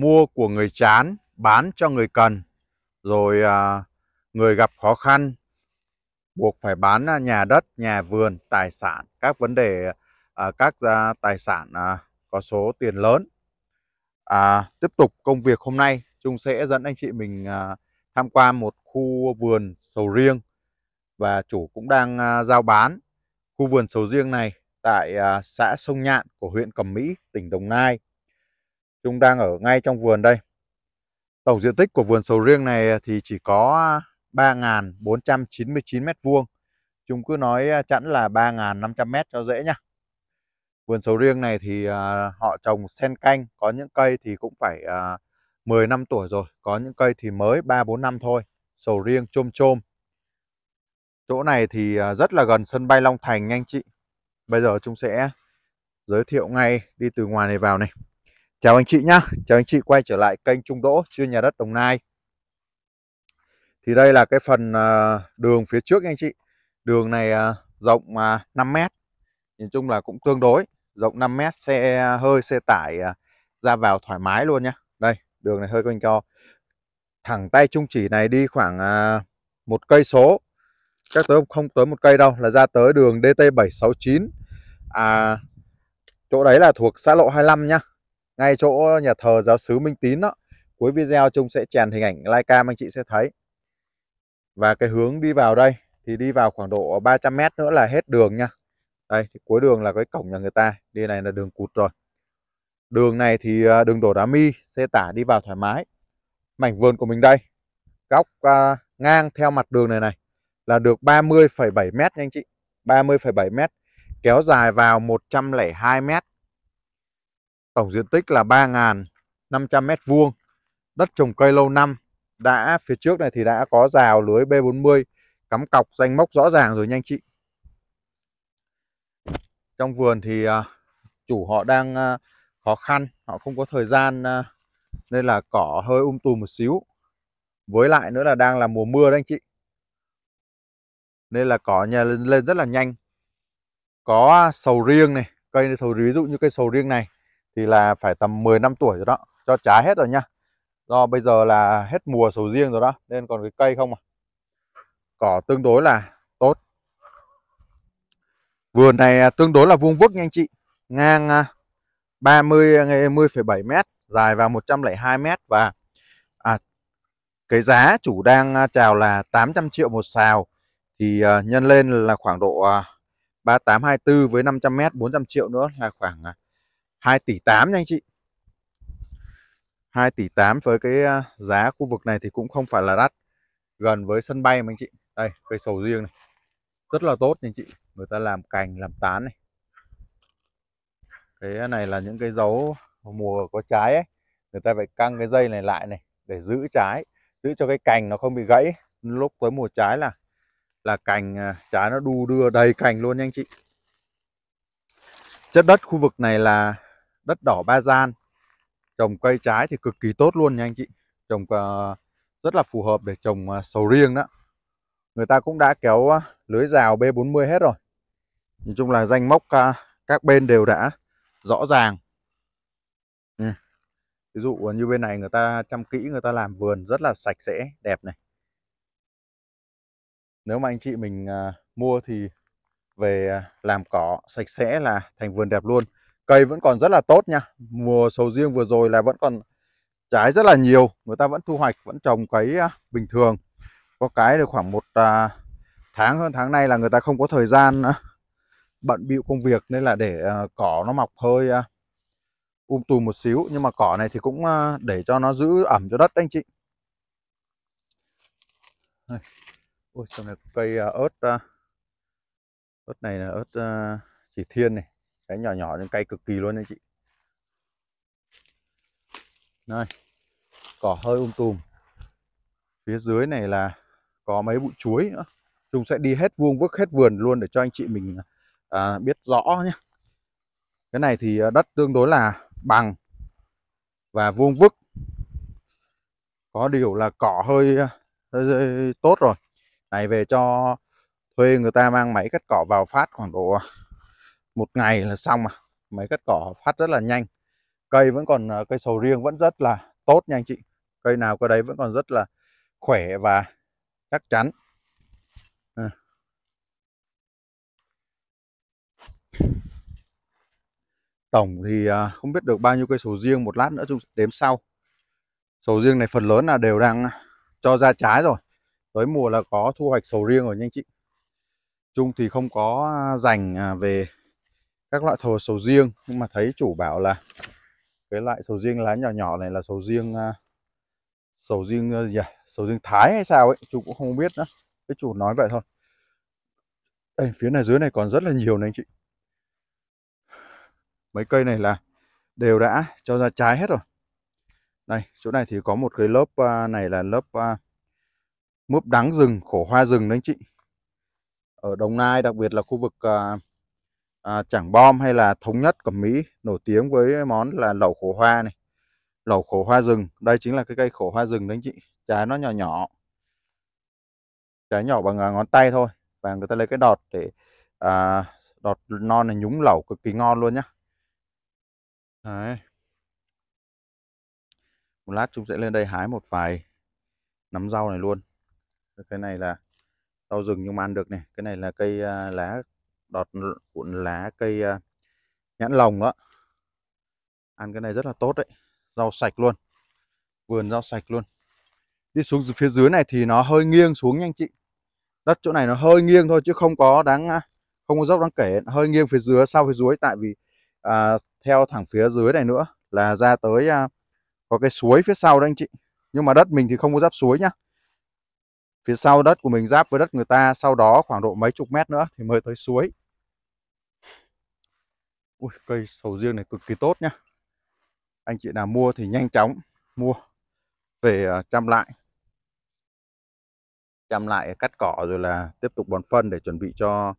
mua của người chán bán cho người cần rồi à, người gặp khó khăn buộc phải bán à, nhà đất nhà vườn tài sản các vấn đề à, các à, tài sản à, có số tiền lớn à, tiếp tục công việc hôm nay Trung sẽ dẫn anh chị mình à, tham quan một khu vườn sầu riêng và chủ cũng đang à, giao bán khu vườn sầu riêng này tại à, xã Sông Nhạn của huyện Cẩm Mỹ tỉnh Đồng Nai chúng đang ở ngay trong vườn đây. Tổng diện tích của vườn sầu riêng này à, thì chỉ có 3.499 à, m2. Chúng cứ nói à, chẵn là 3.500 m cho dễ nhá. Vườn sầu riêng này thì họ trồng sen canh, có những cây thì cũng phải 10 năm tuổi rồi, có những cây thì mới 3 4 năm thôi. Sầu riêng chôm chôm. Chỗ này thì rất là gần sân bay Long Thành nha anh chị. Bây giờ chúng sẽ giới thiệu ngay đi từ ngoài này vào này. Chào anh chị nhá, chào anh chị quay trở lại kênh Trung Đỗ chuyên nhà đất Đồng Nai Thì đây là cái phần ờ, đường phía trước anh chị Đường này ờ, rộng 5 à, m Nhìn chung là cũng tương đối Rộng 5 m xe hơi, xe tải à, ra vào thoải mái luôn nhá Đây, đường này hơi quanh co Thẳng tay trung chỉ này đi khoảng à, một cây số Các tới không tới một cây đâu Là ra tới đường DT769 à, Chỗ đấy là thuộc xã lộ 25 nhá ngay chỗ nhà thờ giáo sứ Minh Tín đó. Cuối video Trung sẽ chèn hình ảnh Laika anh chị sẽ thấy. Và cái hướng đi vào đây thì đi vào khoảng độ 300 m nữa là hết đường nha. Đây, thì cuối đường là cái cổng nhà người ta. Đi này là đường cụt rồi. Đường này thì à, đường đổ đá mi, xe tả đi vào thoải mái. Mảnh vườn của mình đây, góc uh, ngang theo mặt đường này này là được 30,7 m nha anh chị. 30,7 m kéo dài vào 102 m tổng diện tích là 3.500 m2 đất trồng cây lâu năm đã phía trước này thì đã có rào lưới B40 cắm cọc danh mốc rõ ràng rồi nha anh chị trong vườn thì à, chủ họ đang à, khó khăn họ không có thời gian à, nên là cỏ hơi um tùm một xíu với lại nữa là đang là mùa mưa đấy anh chị nên là cỏ nhà lên rất là nhanh có sầu riêng này cây sầu ví dụ như cây sầu riêng này thì là phải tầm 10 năm tuổi rồi đó cho trái hết rồi nha do bây giờ là hết mùa sầu riêng rồi đó nên còn cái cây không à cỏ tương đối là tốt vườn này à, tương đối là vuông vức nha anh chị ngang 30 20,7 m dài vào 102 m và à, cái giá chủ đang à, chào là 800 triệu một xào thì à, nhân lên là khoảng độ 3824 với 500 m 400 triệu nữa là khoảng 2 tỷ 8 nha anh chị 2 tỷ 8 với cái à, giá khu vực này thì cũng không phải là đắt gần với sân bay mà anh chị đây cây sầu riêng này rất là tốt nha anh chị người ta làm cành làm tán này cái này là những cái dấu mùa có trái ấy người ta phải căng cái dây này lại này để giữ trái giữ cho cái cành nó không bị gãy lúc tới mùa trái là là cành à, trái nó đu đưa đầy cành luôn nha anh chị chất đất khu vực này là đất đỏ ba gian trồng cây trái thì cực kỳ tốt luôn nha anh chị trồng uh, rất là phù hợp để trồng uh, sầu riêng đó người ta cũng đã kéo uh, lưới rào B40 hết rồi nói chung là danh mốc uh, các bên đều đã rõ ràng ừ. ví dụ như bên này người ta chăm kỹ người ta làm vườn rất là sạch sẽ đẹp này nếu mà anh chị mình uh, mua thì về làm cỏ sạch sẽ là thành vườn đẹp luôn cây vẫn còn rất là tốt nha mùa sầu riêng vừa rồi là vẫn còn trái rất là nhiều người ta vẫn thu hoạch vẫn trồng cấy à, bình thường có cái được khoảng một à, tháng hơn tháng nay là người ta không có thời gian à, bận bịu công việc nên là để cỏ nó mọc hơi um tùm một xíu nhưng mà cỏ này thì cũng để cho nó giữ ẩm cho đất anh chị đây. ôi trong này cây ớt ớt này là ớt chỉ thiên này cái nhỏ nhỏ nhưng cay cực kỳ luôn đấy chị đây cỏ hơi um tùm phía dưới này là có mấy bụi chuối nữa Dung sẽ đi hết vuông vức hết vườn luôn để cho anh chị mình à, biết rõ nhé cái này thì à, đất tương đối là bằng và vuông vức có điều là cỏ à, hơi, hơi, hơi tốt rồi này về cho thuê người ta mang máy cắt cỏ vào phát khoảng độ à, một ngày là xong mà mấy cắt cỏ phát rất là nhanh cây vẫn còn ờ, cây sầu riêng vẫn rất là tốt nha anh chị cây nào cơ đấy vẫn còn rất là khỏe và chắc chắn à. tổng thì ờ, không biết được bao nhiêu cây sầu riêng một lát nữa chúng đếm sau sầu riêng này phần lớn là đều đang cho ra trái rồi tới mùa là có thu hoạch sầu riêng rồi nha anh chị chung thì không có dành về các loại thồ sầu riêng nhưng mà thấy chủ bảo là cái loại sầu riêng lá nhỏ nhỏ này là sầu riêng uh, sầu riêng uh, gì à? sầu riêng thái hay sao ấy chú cũng không biết nữa cái chủ nói vậy thôi Ê, phía này dưới này còn rất là nhiều này anh chị mấy cây này là đều đã cho ra trái hết rồi đây chỗ này thì có một cái lớp uh, này là lớp uh, mướp đắng rừng khổ hoa rừng đấy anh chị ở đồng nai đặc biệt là khu vực uh, à, Trảng Bom hay là Thống Nhất của Mỹ nổi tiếng với món là lẩu khổ hoa này. Lẩu khổ hoa rừng, đây chính là cái cây khổ hoa rừng đấy anh chị. Trái nó nhỏ nhỏ. Trái nhỏ bằng à, ngón tay thôi và người ta lấy cái đọt để à, đọt non này nhúng lẩu cực kỳ ngon luôn nhá. Đấy. Một lát chúng sẽ lên đây hái một vài nắm rau này luôn. Cái này là rau rừng nhưng mà ăn được này. Cái này là cây à, lá đọt cuộn lá cây ờ, nhãn lồng đó ăn cái này rất là tốt đấy rau sạch luôn vườn rau sạch luôn đi xuống phía dưới này thì nó hơi nghiêng xuống nha anh chị đất chỗ này nó hơi nghiêng thôi chứ không có đáng không có dốc đáng kể hơi nghiêng phía dưới sau phía dưới tại vì à, theo thẳng phía dưới này nữa là ra tới à, có cái suối phía sau đó anh chị nhưng mà đất mình thì không có giáp suối nhá phía sau đất của mình giáp với đất người ta sau đó khoảng độ mấy chục mét nữa thì mới tới suối Ui, cây sầu riêng này cực kỳ tốt nhá anh chị nào mua thì nhanh chóng mua về à, chăm lại chăm lại cắt cỏ rồi là tiếp tục bón phân để chuẩn bị cho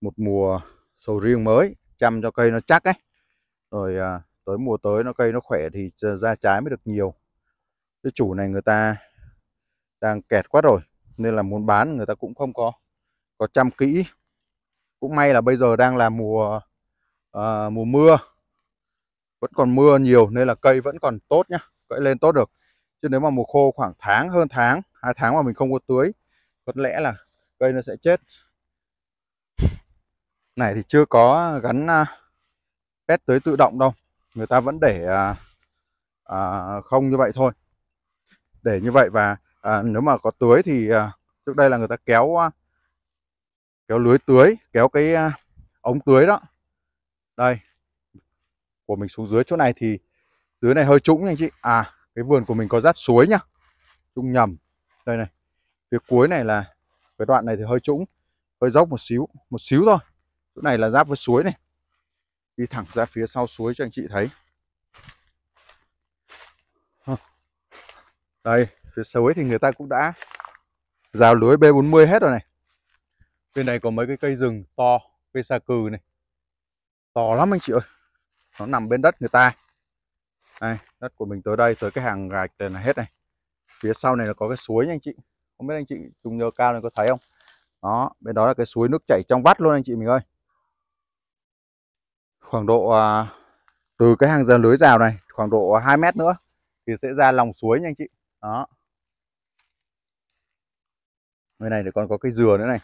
một mùa sầu riêng mới chăm cho cây nó chắc ấy rồi à, tới mùa tới nó cây nó khỏe thì ra trái mới được nhiều cái chủ này người ta đang kẹt quá rồi nên là muốn bán người ta cũng không có có chăm kỹ cũng may là bây giờ đang là mùa à, mùa mưa vẫn còn mưa nhiều nên là cây vẫn còn tốt nhá cậy lên tốt được chứ nếu mà mùa khô khoảng tháng hơn tháng hai tháng mà mình không có tưới có lẽ là cây nó sẽ chết này thì chưa có gắn à, pet tưới tự động đâu người ta vẫn để à, à, không như vậy thôi để như vậy và à, nếu mà có tưới thì à, trước đây là người ta kéo à, kéo lưới tưới kéo cái à, ống tưới đó đây của mình xuống dưới chỗ này thì dưới này hơi trũng anh chị à cái vườn của mình có giáp suối nhá trung nhầm đây này phía cuối này là cái đoạn này thì hơi trũng hơi dốc một xíu một xíu thôi chỗ này là giáp với suối này đi thẳng ra phía sau suối cho anh chị thấy đây phía suối thì người ta cũng đã rào lưới B40 hết rồi này bên này có mấy cái cây rừng to cây sa cừ này to lắm anh chị ơi nó nằm bên đất người ta đây đất của mình tới đây tới cái hàng gạch này là hết này phía sau này là có cái suối nha anh chị không biết anh chị dùng nhờ cao này có thấy không đó bên đó là cái suối nước chảy trong vắt luôn anh chị mình ơi khoảng độ à, từ cái hàng dàn lưới rào này khoảng độ 2 mét nữa thì sẽ ra lòng suối nha anh chị đó bên này thì còn có cây dừa nữa này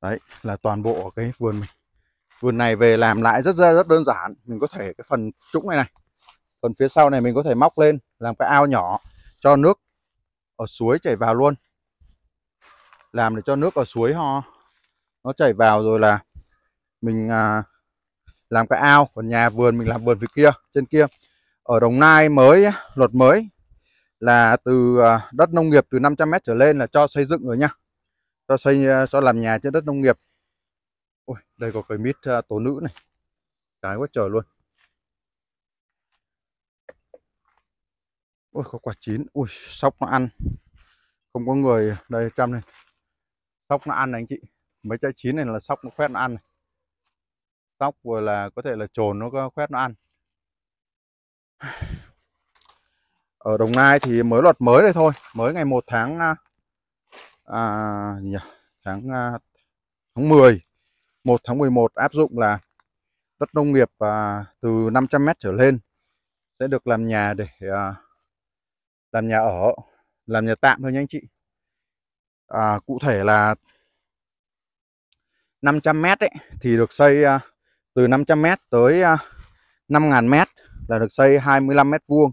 đấy là toàn bộ cái vườn mình vườn này về làm lại rất rất đơn giản mình có thể cái phần trũng này này phần phía sau này mình có thể móc lên làm cái ao nhỏ cho nước ở suối chảy vào luôn làm để cho nước ở suối ho nó chảy vào rồi là mình à, làm cái ao còn nhà vườn mình làm vườn phía kia trên kia ở Đồng Nai mới luật mới là từ à, đất nông nghiệp từ 500m trở lên là cho xây dựng rồi nha cho xây ờ, cho làm nhà trên đất nông nghiệp Ôi, đây có cây mít ờ, tố nữ này trái quá trời luôn Ôi, có quả chín Ui, sóc nó ăn không có người đây chăm này sóc nó ăn này anh chị mấy trái chín này là sóc nó khoét nó ăn này. sóc vừa là có thể là trồn nó khoét nó ăn ở Đồng Nai thì mới luật mới đây thôi mới ngày 1 tháng ờ, à, nhỉ? tháng à, tháng 10 1 tháng 11 áp dụng là đất nông nghiệp à, từ 500 m trở lên sẽ được làm nhà để à, làm nhà ở, làm nhà tạm thôi nha anh chị. À, cụ thể là 500 m ấy thì được xây à, từ 500 m tới à, 5000 m là được xây 25 m vuông.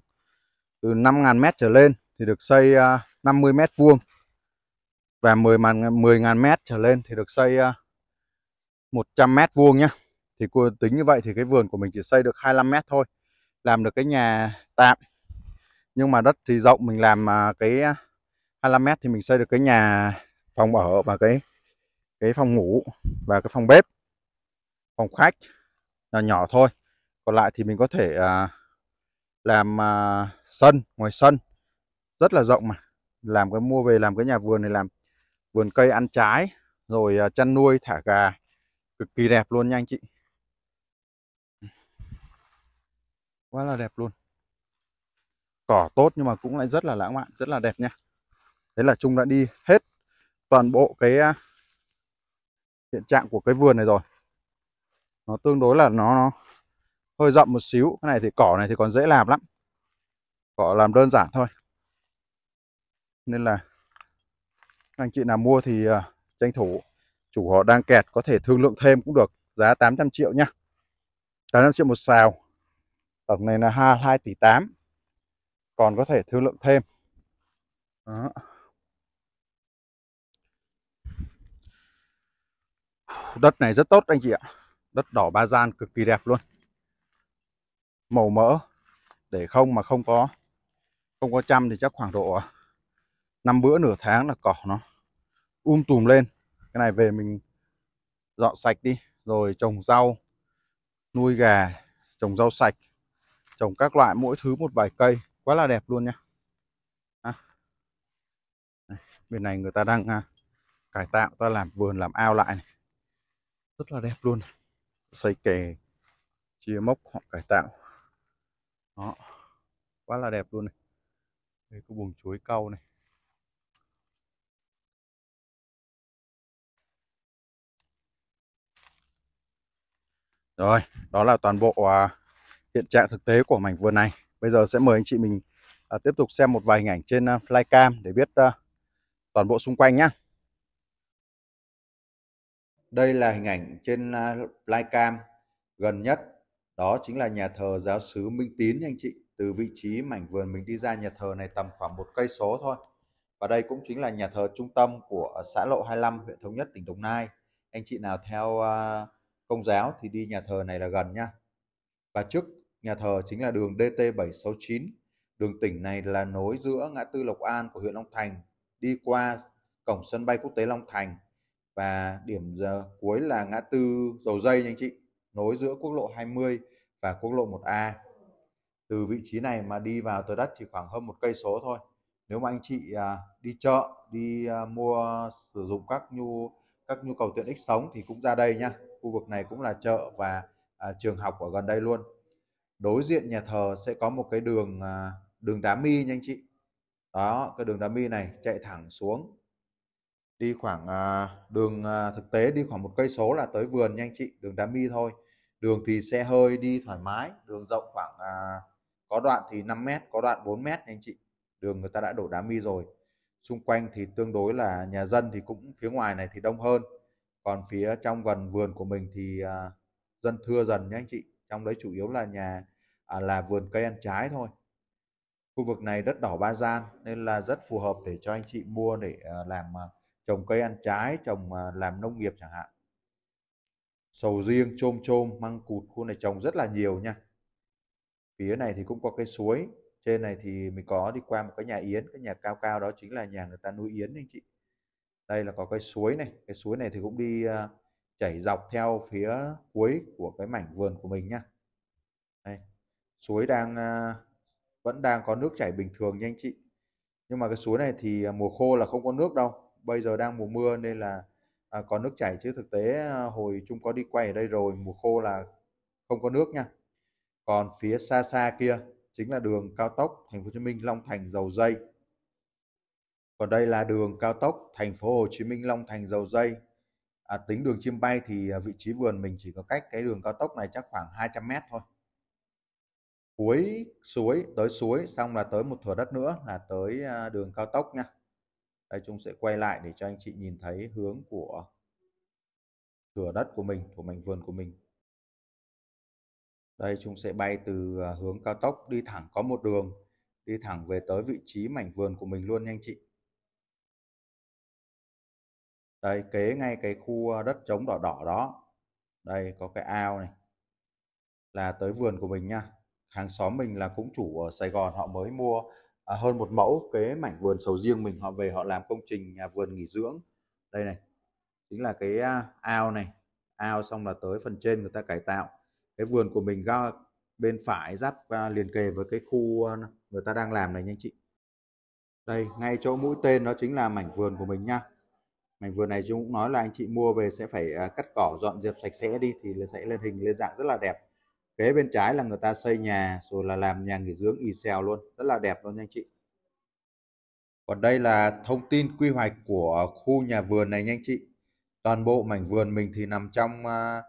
Từ 5000 m trở lên thì được xây à, 50 mét vuông và 10 màn 10 ngàn mét trở lên thì được xây 100 à, mét vuông nhá thì tính như vậy thì cái vườn của mình chỉ xây được 25 mét thôi làm được cái nhà tạm nhưng mà đất thì rộng mình làm à, cái 25 à, mét thì mình xây được cái nhà phòng ở và cái cái phòng ngủ và cái phòng bếp phòng khách là nhỏ thôi còn lại thì mình có thể làm sân ngoài sân rất là rộng mà làm cái mua về làm cái nhà vườn này làm vườn cây ăn trái rồi à, chăn nuôi thả gà cực kỳ đẹp luôn nha anh chị quá là đẹp luôn cỏ tốt nhưng mà cũng lại rất là lãng mạn rất là đẹp nha thế là chung đã đi hết toàn bộ cái à, hiện trạng của cái vườn này rồi nó tương đối là nó, nó hơi rộng một xíu cái này thì cỏ này thì còn dễ làm lắm cỏ làm đơn giản thôi nên là anh chị nào mua thì uh, tranh thủ chủ họ đang kẹt có thể thương lượng thêm cũng được giá 800 triệu nhá 800 triệu một xào tổng này là 22 tỷ 8 còn có thể thương lượng thêm Đó. đất này rất tốt anh chị ạ đất đỏ ba gian cực kỳ đẹp luôn màu mỡ để không mà không có không có chăm thì chắc khoảng độ năm bữa nửa tháng là cỏ nó um tùm lên cái này về mình dọn sạch đi rồi trồng rau nuôi gà trồng rau sạch trồng các loại mỗi thứ một vài cây quá là đẹp luôn nhá à. bên này người ta đang à, cải tạo ta làm vườn làm ao lại này. rất là đẹp luôn xây kè chia mốc họ cải tạo đó quá là đẹp luôn này đây có buồng chuối cau này Rồi, đó là toàn bộ à, hiện trạng thực tế của mảnh vườn này. Bây giờ sẽ mời anh chị mình à, tiếp tục xem một vài hình ảnh trên à, flycam để biết à, toàn bộ xung quanh nhé. Đây là hình ảnh trên à, flycam gần nhất. Đó chính là nhà thờ giáo sứ Minh Tín anh chị. Từ vị trí mảnh vườn mình đi ra nhà thờ này tầm khoảng một cây số thôi. Và đây cũng chính là nhà thờ trung tâm của xã Lộ 25, huyện Thống Nhất, tỉnh Đồng Nai. Anh chị nào theo uh, công giáo thì đi nhà thờ này là gần nha. Và trước nhà thờ chính là đường DT769. Đường tỉnh này là nối giữa ngã tư Lộc An của huyện Long Thành đi qua cổng sân bay quốc tế Long Thành và điểm giờ cuối là ngã tư Dầu Dây nha anh chị, nối giữa quốc lộ 20 và quốc lộ 1A. Từ vị trí này mà đi vào tới đất chỉ khoảng hơn một cây số thôi. Nếu mà anh chị à, đi chợ, đi à, mua sử dụng các nhu các nhu cầu tiện ích sống thì cũng ra đây nhá khu vực này cũng là chợ và à, trường học ở gần đây luôn đối diện nhà thờ sẽ có một cái đường à, đường đá mi nha anh chị đó cái đường đá mi này chạy thẳng xuống đi khoảng à, đường à, thực tế đi khoảng một cây số là tới vườn nha anh chị đường đá mi thôi đường thì xe hơi đi thoải mái đường rộng khoảng à, có đoạn thì 5 mét có đoạn 4 mét nha anh chị đường người ta đã đổ đá mi rồi xung quanh thì tương đối là nhà dân thì cũng phía ngoài này thì đông hơn còn phía trong gần vườn của mình thì à, dân thưa dần nhé anh chị trong đấy chủ yếu là nhà à, là vườn cây ăn trái thôi khu vực này đất đỏ ba gian nên là rất phù hợp để cho anh chị mua để à, làm à, trồng cây ăn trái trồng à, làm nông nghiệp chẳng hạn sầu riêng chôm chôm măng cụt khu này trồng rất là nhiều nha phía này thì cũng có cái suối trên này thì mình có đi qua một cái nhà yến cái nhà cao cao đó chính là nhà người ta nuôi yến anh chị đây là có cái suối này cái suối này thì cũng đi à, chảy dọc theo phía cuối của cái mảnh vườn của mình nhá đây. suối đang à, vẫn đang có nước chảy bình thường nha anh chị nhưng mà cái suối này thì à, mùa khô là không có nước đâu bây giờ đang mùa mưa nên là à, có nước chảy chứ thực tế hồi chung có đi quay ở đây rồi mùa khô là không có nước nha còn phía xa xa kia chính là đường cao tốc thành phố hồ chí minh long thành dầu dây còn đây là đường cao tốc thành phố Hồ Chí Minh Long Thành Dầu Dây. À, tính đường chim bay thì à, vị trí vườn mình chỉ có cách cái đường cao tốc này chắc khoảng 200 mét thôi. Cuối suối, tới suối xong là tới một thửa đất nữa là tới à, đường cao tốc nha. Đây chúng sẽ quay lại để cho anh chị nhìn thấy hướng của thửa đất của mình, của mảnh vườn của mình. Đây chúng sẽ bay từ à, hướng cao tốc đi thẳng có một đường, đi thẳng về tới vị trí mảnh vườn của mình luôn nha anh chị đây kế ngay cái khu ờ, đất trống đỏ đỏ đó đây có cái ao này là tới vườn của mình nha hàng xóm mình là cũng chủ ở Sài Gòn họ mới mua à, hơn một mẫu cái mảnh vườn sầu riêng mình họ về họ làm công trình nhà vườn nghỉ dưỡng đây này chính là cái ao này ao xong là tới phần trên người ta cải tạo cái vườn của mình ra bên phải giáp à, liền kề với cái khu ờ, người ta đang làm này nha anh chị đây ngay chỗ mũi tên đó chính là mảnh vườn của mình nha mình vừa này chúng cũng nói là anh chị mua về sẽ phải à, cắt cỏ dọn dẹp sạch sẽ đi thì sẽ lên hình lên dạng rất là đẹp kế bên trái là người ta xây nhà rồi là làm nhà nghỉ dưỡng y xèo luôn rất là đẹp luôn nha anh chị còn đây là thông tin quy hoạch của khu nhà vườn này nha anh chị toàn bộ mảnh vườn mình thì nằm trong à,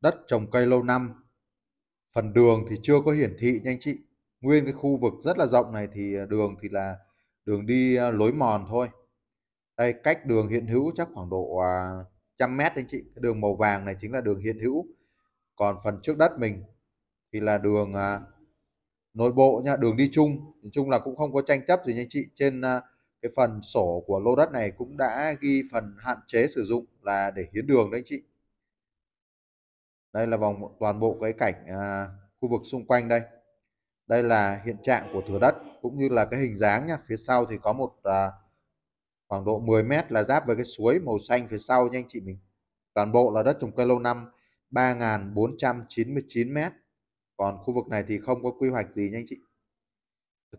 đất trồng cây lâu năm phần đường thì chưa có hiển thị nha anh chị nguyên cái khu vực rất là rộng này thì à, đường thì là đường đi lối mòn thôi đây cách đường hiện hữu chắc khoảng độ à, trăm mét anh chị cái đường màu vàng này chính là đường hiện hữu còn phần trước đất mình thì là đường à, nội bộ nha đường đi chung nói chung là cũng không có tranh chấp gì anh chị trên à, cái phần sổ của lô đất này cũng đã ghi phần hạn chế sử dụng là để hiến đường đấy anh chị đây là vòng toàn bộ cái cảnh à, khu vực xung quanh đây đây là hiện trạng của thửa đất cũng như là cái hình dáng nha phía sau thì có một à, khoảng độ 10 mét là giáp với cái suối màu xanh phía sau nha anh chị mình toàn bộ là đất trồng cây lâu năm 3.499 mét còn khu vực này thì không có quy hoạch gì nha anh chị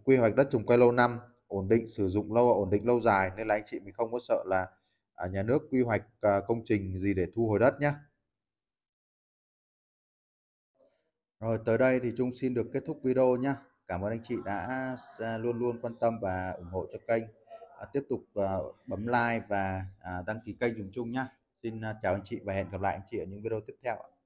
quy hoạch đất trồng cây lâu năm ổn định sử dụng lâu ổn định lâu dài nên là anh chị mình không có sợ là à, nhà nước quy hoạch à, công trình gì để thu hồi đất nhé rồi tới đây thì chúng xin được kết thúc video nhé Cảm ơn anh chị đã à, luôn luôn quan tâm và ủng hộ cho kênh. À, tiếp tục à, bấm like và à, đăng ký kênh dùng chung nhá xin chào anh chị và hẹn gặp lại anh chị ở những video tiếp theo ạ